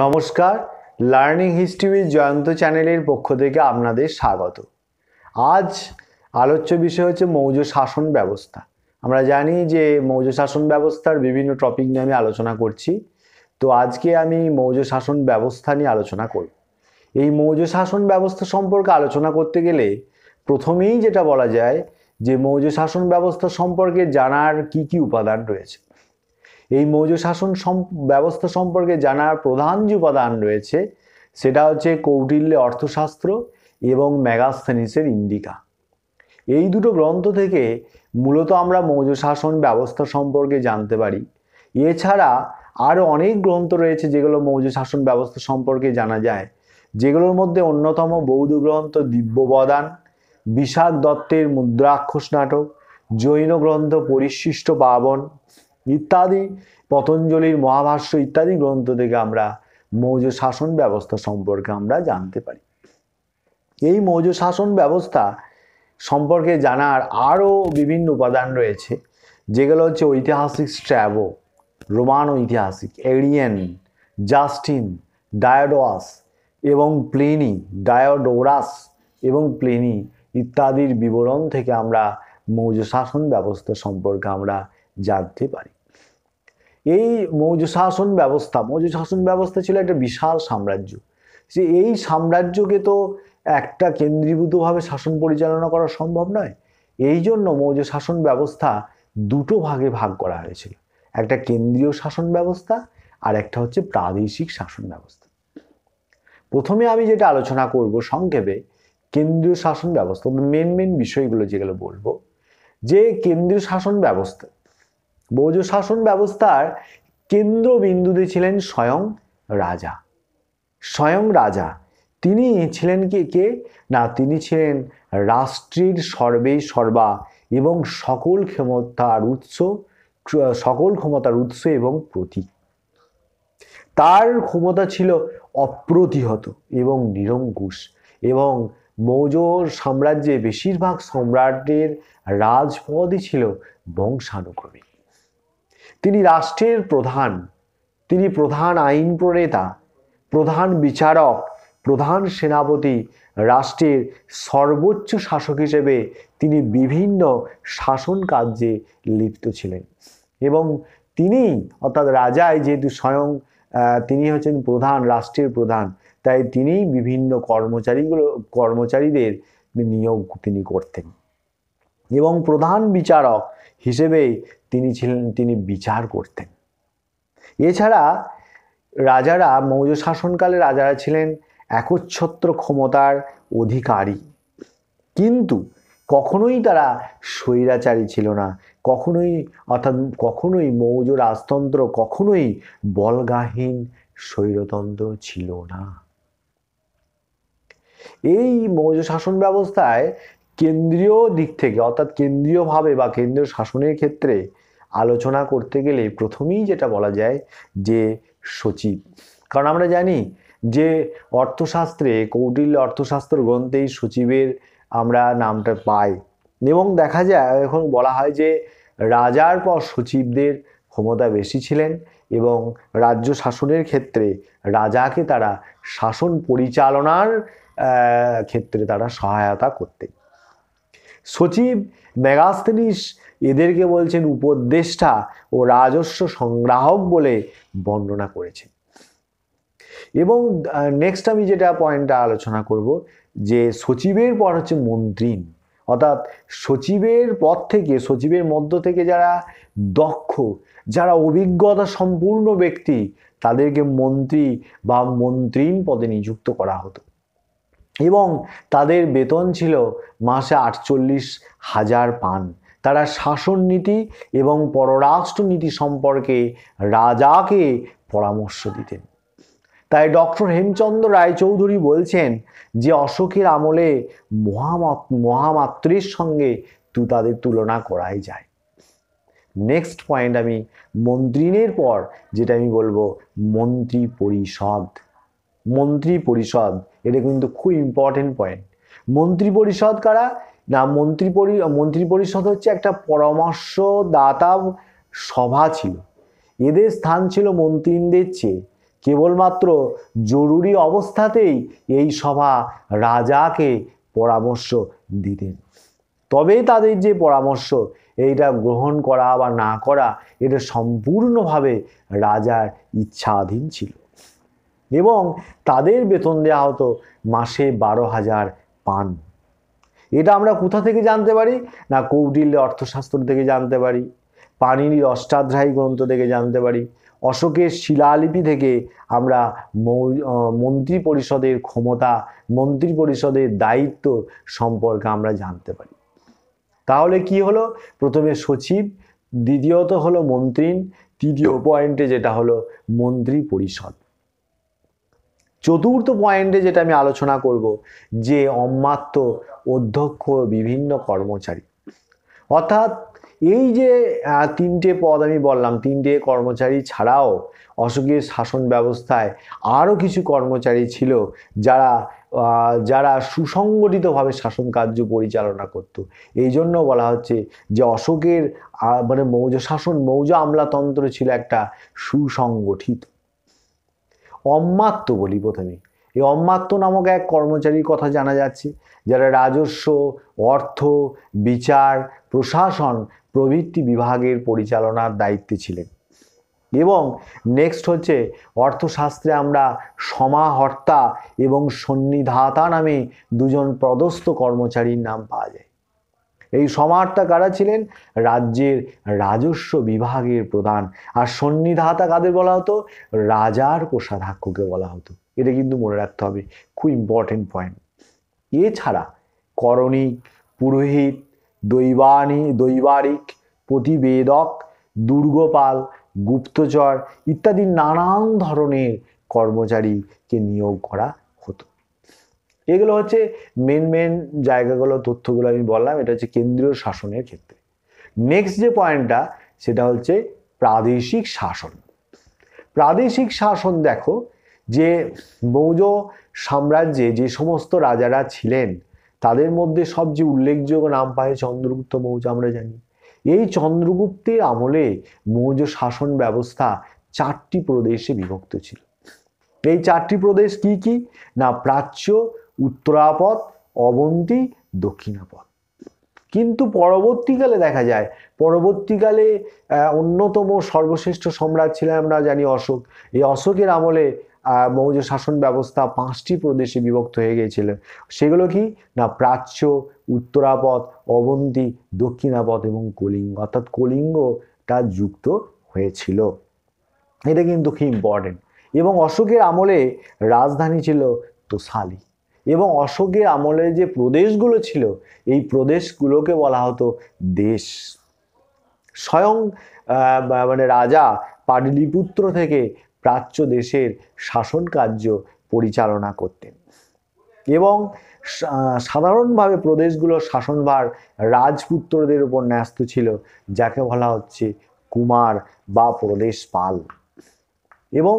নমস্কার learning history with Jayanta চ্যানেলের পক্ষ থেকে আপনাদের স্বাগত আজ আলোচ্য বিষয় হচ্ছে মৌর্য শাসন ব্যবস্থা আমরা জানি যে মৌর্য শাসন ব্যবস্থার বিভিন্ন টপিক নিয়ে আমি আলোচনা করছি তো আজকে আমি মৌর্য শাসন ব্যবস্থা নিয়ে আলোচনা করব এই মৌর্য শাসন ব্যবস্থা সম্পর্কে আলোচনা করতে গেলে প্রথমেই যেটা বলা যায় যে মৌর্য শাসন ব্যবস্থা সম্পর্কে জানার কি কি উপাদান রয়েছে এই মৌর্য শাসন ব্যবস্থা সম্পর্কে জানার প্রধান যে উপাদান রয়েছে সেটা হচ্ছে কৌটিল্য অর্থশাস্ত্র এবং ম্যাগাস্থেনিসের ইন্ডিকা এই দুটো গ্রন্থ থেকে মূলত আমরা মৌর্য শাসন ব্যবস্থা সম্পর্কে জানতে পারি এছাড়া আরও অনেক গ্রন্থ রয়েছে যেগুলো মৌর্য শাসন ব্যবস্থা সম্পর্কে জানা যায় যেগুলোর মধ্যে অন্যতম বৌদ্ধ গ্রন্থ দিব্যবদান বিশাখ দত্তের মুদ্রাক্ষস নাটক জৈন গ্রন্থ পরিশিষ্ট পাবন ইত্যাদি পতঞ্জলির মহাভাষ্য ইত্যাদি গ্রন্থ থেকে আমরা মৌর্য শাসন ব্যবস্থা সম্পর্কে আমরা জানতে পারি এই মৌর্য শাসন ব্যবস্থা সম্পর্কে জানার আরও বিভিন্ন উপাদান রয়েছে যেগুলো হচ্ছে ঐতিহাসিক স্ট্র্যাবো রোমান ঐতিহাসিক এরিয়েন জাস্টিন ডায়োডোয়াস এবং প্লেনি ডায়োডোরাস এবং প্লেনি ইত্যাদির বিবরণ থেকে আমরা মৌর্য শাসন ব্যবস্থা সম্পর্কে আমরা জানতে পারি এই মৌর্য শাসন ব্যবস্থা মৌর্য শাসন ব্যবস্থা ছিল একটা বিশাল সাম্রাজ্য যে এই সাম্রাজ্যকে তো একটা কেন্দ্রীভূতভাবে শাসন পরিচালনা করা সম্ভব নয় এই জন্য মৌর্য শাসন ব্যবস্থা দুটো ভাগে ভাগ করা হয়েছিল একটা কেন্দ্রীয় শাসন ব্যবস্থা আর একটা হচ্ছে প্রাদেশিক শাসন ব্যবস্থা প্রথমে আমি যেটা আলোচনা করব সংক্ষেপে কেন্দ্রীয় শাসন ব্যবস্থা মেন মেন বিষয়গুলো যেগুলো বলবো যে কেন্দ্রীয় শাসন ব্যবস্থা বৌজ শাসন ব্যবস্থার কেন্দ্রবিন্দুতে ছিলেন স্বয়ং রাজা স্বয়ং রাজা তিনি ছিলেন কে কে না তিনি ছিলেন রাষ্ট্রের সর্বে সর্বা এবং সকল ক্ষমতার উৎস সকল ক্ষমতার উৎস এবং প্রতীক তার ক্ষমতা ছিল অপ্রতিহত এবং নিরঙ্কুশ এবং মৌর্য সাম্রাজ্যে বেশিরভাগ সম্রাটের রাজপদই ছিল বংশানুক্রমিক তিনি রাষ্ট্রের প্রধান তিনি প্রধান আইন প্রণেতা প্রধান বিচারক প্রধান সেনাপতি রাষ্ট্রের সর্বোচ্চ শাসক হিসেবে তিনি বিভিন্ন শাসন কার্যে লিপ্ত ছিলেন এবং তিনি অর্থাৎ রাজায় যেহেতু স্বয়ং তিনি হচ্ছেন প্রধান রাষ্ট্রের প্রধান তাই তিনি বিভিন্ন কর্মচারীগুলো কর্মচারীদের নিয়োগ তিনি করতেন এবং প্রধান বিচারক হিসেবে তিনি ছিলেন তিনি বিচার করতেন এছাড়া রাজারা মৌর্য শাসনকালে রাজারা ছিলেন একচ্ছত্র ক্ষমতার অধিকারী কিন্তু কখনোই তারা স্বৈরাচারী ছিল না কখনোই অর্থাৎ কখনোই মৌর্য রাজতন্ত্র কখনোই বলগাহীন স্বৈরতন্ত্র ছিল না এই মৌর্য শাসন ব্যবস্থায় কেন্দ্রীয় দিক থেকে অর্থাৎ কেন্দ্রীয়ভাবে বা কেন্দ্রীয় শাসনের ক্ষেত্রে আলোচনা করতে গেলে প্রথমেই যেটা বলা যায় যে সচিব কারণ আমরা জানি যে অর্থশাস্ত্রে কৌটিল্য অর্থশাস্ত্র গ্রন্থেই সচিবের আমরা নামটা পাই এবং দেখা যায় এখন বলা হয় যে রাজার পর সচিবদের ক্ষমতা বেশি ছিলেন এবং রাজ্য শাসনের ক্ষেত্রে রাজাকে তারা শাসন পরিচালনার ক্ষেত্রে তারা সহায়তা করতেন সচিব মেগাস্তিনিস এদেরকে বলছেন উপদেষ্টা ও রাজস্ব সংগ্রাহক বলে বর্ণনা করেছেন এবং নেক্সট আমি যেটা পয়েন্টটা আলোচনা করব যে সচিবের পর হচ্ছে মন্ত্রী অর্থাৎ সচিবের পদ থেকে সচিবের মধ্য থেকে যারা দক্ষ যারা অভিজ্ঞতা সম্পূর্ণ ব্যক্তি তাদেরকে মন্ত্রী বা মন্ত্রী পদে নিযুক্ত করা হতো এবং তাদের বেতন ছিল মাসে আটচল্লিশ হাজার পান তারা শাসন নীতি এবং পররাষ্ট্রনীতি সম্পর্কে রাজাকে পরামর্শ দিতেন তাই ডক্টর হেমচন্দ্র রায়চৌধুরী বলছেন যে অশোকের আমলে মহামাত মহামাত্রের সঙ্গে তু তাদের তুলনা করাই যায় নেক্সট পয়েন্ট আমি মন্ত্রিনের পর যেটা আমি বলবো মন্ত্রী পরিষদ মন্ত্রী পরিষদ এটা কিন্তু খুব ইম্পর্টেন্ট পয়েন্ট মন্ত্রী পরিষদ কারা না মন্ত্রী পরি মন্ত্রী পরিষদ হচ্ছে একটা পরামর্শদাতা সভা ছিল এদের স্থান ছিল মন্ত্রীদের চেয়ে কেবলমাত্র জরুরি অবস্থাতেই এই সভা রাজাকে পরামর্শ দিতেন তবে তাদের যে পরামর্শ এইটা গ্রহণ করা বা না করা এটা সম্পূর্ণভাবে রাজার ইচ্ছাধীন ছিল এবং তাদের বেতন দেওয়া হতো মাসে বারো হাজার পান এটা আমরা কোথা থেকে জানতে পারি না কৌটিল্য অর্থশাস্ত্র থেকে জানতে পারি পানির অষ্টাধ্যায়ী গ্রন্থ থেকে জানতে পারি অশোকের শিলালিপি থেকে আমরা মন্ত্রী পরিষদের ক্ষমতা মন্ত্রী পরিষদের দায়িত্ব সম্পর্কে আমরা জানতে পারি তাহলে কি হলো প্রথমে সচিব দ্বিতীয়ত হলো মন্ত্রী তৃতীয় পয়েন্টে যেটা হলো মন্ত্রী পরিষদ চতুর্থ পয়েন্টে যেটা আমি আলোচনা করব যে অমাত্য অধ্যক্ষ বিভিন্ন কর্মচারী অর্থাৎ এই যে তিনটে পদ আমি বললাম তিনটে কর্মচারী ছাড়াও অশোকের শাসন ব্যবস্থায় আরও কিছু কর্মচারী ছিল যারা যারা সুসংগঠিতভাবে শাসন কার্য পরিচালনা করত এই জন্য বলা হচ্ছে যে অশোকের মানে মৌজ শাসন মৌজ আমলাতন্ত্র ছিল একটা সুসংগঠিত অম্মাত্ম বলি প্রথমে এই অম্মাত্ম নামক এক কর্মচারীর কথা জানা যাচ্ছে যারা রাজস্ব অর্থ বিচার প্রশাসন প্রভৃতি বিভাগের পরিচালনার দায়িত্বে ছিলেন এবং নেক্সট হচ্ছে অর্থশাস্ত্রে আমরা সমাহর্তা এবং সন্নিধাতা নামে দুজন পদস্থ কর্মচারীর নাম পাওয়া যায় এই সমার্তা কারা ছিলেন রাজ্যের রাজস্ব বিভাগের প্রধান আর সন্নিধাতা কাদের বলা হতো রাজার কোষাধ্যক্ষকে বলা হতো এটা কিন্তু মনে রাখতে হবে খুব ইম্পর্টেন্ট পয়েন্ট এছাড়া করণিক পুরোহিত দৈবানী দৈবারিক প্রতিবেদক দুর্গপাল গুপ্তচর ইত্যাদি নানান ধরনের কর্মচারীকে নিয়োগ করা এগুলো হচ্ছে মেন মেন জায়গাগুলো তথ্যগুলো আমি বললাম এটা হচ্ছে কেন্দ্রীয় শাসনের ক্ষেত্রে নেক্সট যে পয়েন্টটা সেটা হচ্ছে প্রাদেশিক শাসন প্রাদেশিক শাসন দেখো যে মৌজ সাম্রাজ্যে যে সমস্ত রাজারা ছিলেন তাদের মধ্যে সবচেয়ে উল্লেখযোগ্য নাম পায় চন্দ্রগুপ্ত মৌজ আমরা জানি এই চন্দ্রগুপ্তের আমলে মৌজ শাসন ব্যবস্থা চারটি প্রদেশে বিভক্ত ছিল এই চারটি প্রদেশ কি কি না প্রাচ্য উত্তরাপথ অবন্তি দক্ষিণাপথ কিন্তু পরবর্তীকালে দেখা যায় পরবর্তীকালে অন্যতম সর্বশ্রেষ্ঠ সম্রাট ছিলেন আমরা জানি অশোক এই অশোকের আমলে মৌর্য শাসন ব্যবস্থা পাঁচটি প্রদেশে বিভক্ত হয়ে গিয়েছিল সেগুলো কি না প্রাচ্য উত্তরাপথ অবন্তি দক্ষিণাপথ এবং কলিঙ্গ অর্থাৎ কলিঙ্গটা যুক্ত হয়েছিল এটা কিন্তু খুব ইম্পর্টেন্ট এবং অশোকের আমলে রাজধানী ছিল তোশালী এবং অশোকের আমলে যে প্রদেশগুলো ছিল এই প্রদেশগুলোকে বলা হতো দেশ স্বয়ং মানে রাজা পাটলিপুত্র থেকে প্রাচ্য দেশের শাসন কার্য পরিচালনা করতেন এবং সাধারণভাবে প্রদেশগুলোর শাসনভার রাজপুত্রদের উপর ন্যস্ত ছিল যাকে বলা হচ্ছে কুমার বা প্রদেশপাল এবং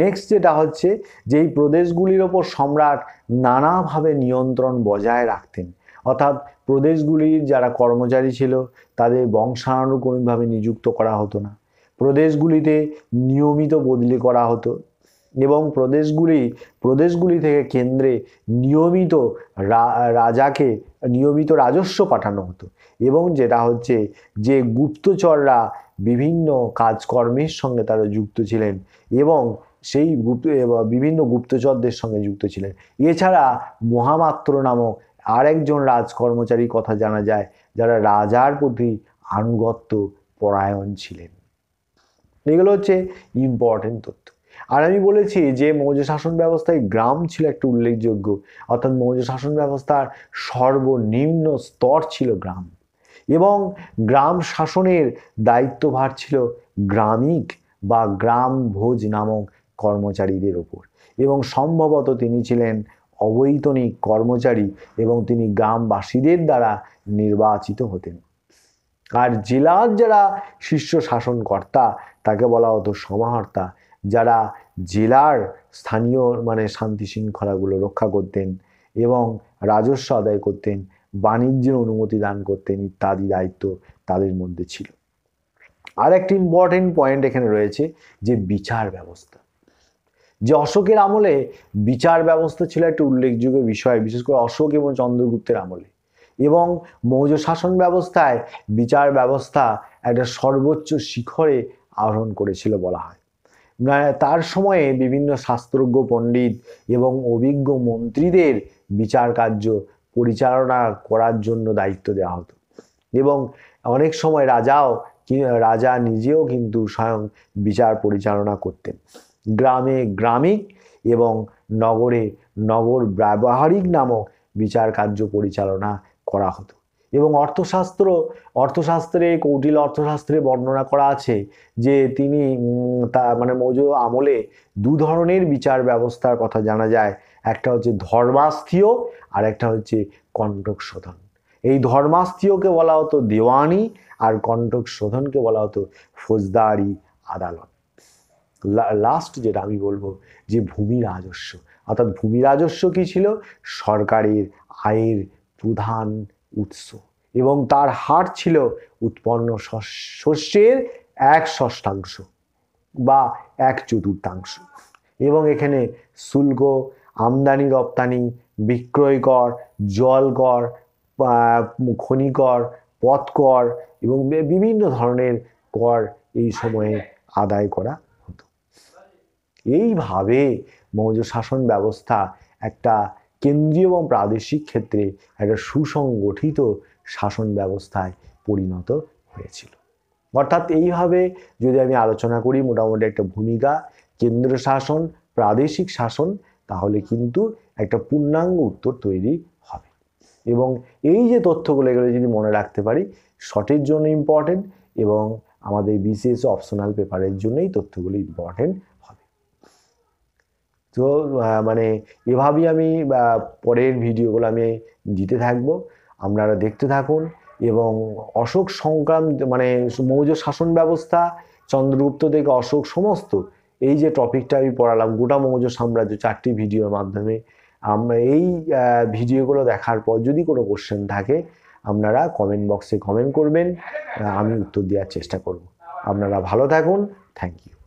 নেক্সট যেটা হচ্ছে যেই প্রদেশগুলির ওপর সম্রাট নানাভাবে নিয়ন্ত্রণ বজায় রাখতেন অর্থাৎ প্রদেশগুলির যারা কর্মচারী ছিল তাদের বংশানুক্রমিকভাবে নিযুক্ত করা হতো না প্রদেশগুলিতে নিয়মিত বদলি করা হতো এবং প্রদেশগুলি প্রদেশগুলি থেকে কেন্দ্রে নিয়মিত রাজাকে নিয়মিত রাজস্ব পাঠানো হতো এবং যেটা হচ্ছে যে গুপ্তচররা বিভিন্ন কাজকর্মের সঙ্গে তারা যুক্ত ছিলেন এবং সেই গুপ্ত বিভিন্ন গুপ্তচরদের সঙ্গে যুক্ত ছিলেন এছাড়া মহামাত্র নামক আরেকজন রাজকর্মচারীর কথা জানা যায় যারা রাজার প্রতি আনুগত্য পরায়ণ ছিলেন এগুলো হচ্ছে ইম্পর্টেন্ট তথ্য আর আমি বলেছি যে মৌর্য শাসন ব্যবস্থায় গ্রাম ছিল একটা উল্লেখযোগ্য অর্থাৎ মৌর্য শাসন ব্যবস্থার সর্বনিম্ন স্তর ছিল গ্রাম এবং গ্রাম শাসনের দায়িত্বভার ছিল গ্রামিক বা গ্রাম ভোজ নামক কর্মচারীদের ওপর এবং সম্ভবত তিনি ছিলেন অবৈতনিক কর্মচারী এবং তিনি গ্রামবাসীদের দ্বারা নির্বাচিত হতেন আর জেলার যারা শীর্ষ শাসনকর্তা তাকে বলা হতো সমাহর্তা যারা জেলার স্থানীয় মানে শান্তি শৃঙ্খলাগুলো রক্ষা করতেন এবং রাজস্ব আদায় করতেন বাণিজ্যের অনুমতি দান করতেন ইত্যাদি দায়িত্ব তাদের মধ্যে ছিল আর একটি ইম্পর্টেন্ট পয়েন্ট এখানে রয়েছে যে বিচার ব্যবস্থা যে অশোকের আমলে বিচার ব্যবস্থা ছিল একটা উল্লেখযোগ্য বিষয় বিশেষ করে অশোক এবং চন্দ্রগুপ্তের আমলে এবং মৌর্য শাসন ব্যবস্থায় বিচার ব্যবস্থা একটা সর্বোচ্চ শিখরে আরোহণ করেছিল বলা হয় তার সময়ে বিভিন্ন শাস্ত্রজ্ঞ পণ্ডিত এবং অভিজ্ঞ মন্ত্রীদের বিচার কার্য পরিচালনা করার জন্য দায়িত্ব দেওয়া হতো এবং অনেক সময় রাজাও রাজা নিজেও কিন্তু স্বয়ং বিচার পরিচালনা করতেন গ্রামে গ্রামিক এবং নগরে নগর ব্যবহারিক নামক বিচার কার্য পরিচালনা করা হতো এবং অর্থশাস্ত্র অর্থশাস্ত্রে কৌটিল অর্থশাস্ত্রে বর্ণনা করা আছে যে তিনি তা মানে মৌজ আমলে দু ধরনের বিচার ব্যবস্থার কথা জানা যায় একটা হচ্ছে ধর্মাস্থীয় আর একটা হচ্ছে কণ্টক শোধন এই ধর্মাস্থীয়কে বলা হতো দেওয়ানি আর কণ্টক শোধনকে বলা হতো ফৌজদারি আদালত লাস্ট যেটা আমি বলবো যে ভূমি রাজস্ব অর্থাৎ ভূমি রাজস্ব কী ছিল সরকারের আয়ের প্রধান উৎস এবং তার হার ছিল উৎপন্ন শস্যের এক ষষ্ঠাংশ বা এক চতুর্থাংশ এবং এখানে শুল্ক আমদানি রপ্তানি বিক্রয় কর জল কর খনিকর পথ কর এবং বিভিন্ন ধরনের কর এই সময়ে আদায় করা হতো এইভাবে মৌর্য শাসন ব্যবস্থা একটা কেন্দ্রীয় এবং প্রাদেশিক ক্ষেত্রে একটা সুসংগঠিত শাসন ব্যবস্থায় পরিণত হয়েছিল অর্থাৎ এইভাবে যদি আমি আলোচনা করি মোটামুটি একটা ভূমিকা কেন্দ্র শাসন প্রাদেশিক শাসন তাহলে কিন্তু একটা পূর্ণাঙ্গ উত্তর তৈরি হবে এবং এই যে তথ্যগুলো এগুলো যদি মনে রাখতে পারি শর্টের জন্য ইম্পর্টেন্ট এবং আমাদের বিসিএস অপশনাল পেপারের জন্যই তথ্যগুলো ইম্পর্টেন্ট তো মানে এভাবেই আমি পরের ভিডিওগুলো আমি দিতে থাকব আপনারা দেখতে থাকুন এবং অশোক সংক্রান্ত মানে মৌর্য শাসন ব্যবস্থা চন্দ্রগুপ্ত থেকে অশোক সমস্ত এই যে টপিকটা আমি পড়ালাম গোটা মৌর্য সাম্রাজ্য চারটি ভিডিওর মাধ্যমে আমরা এই ভিডিওগুলো দেখার পর যদি কোনো কোশ্চেন থাকে আপনারা কমেন্ট বক্সে কমেন্ট করবেন আমি উত্তর দেওয়ার চেষ্টা করব আপনারা ভালো থাকুন থ্যাংক ইউ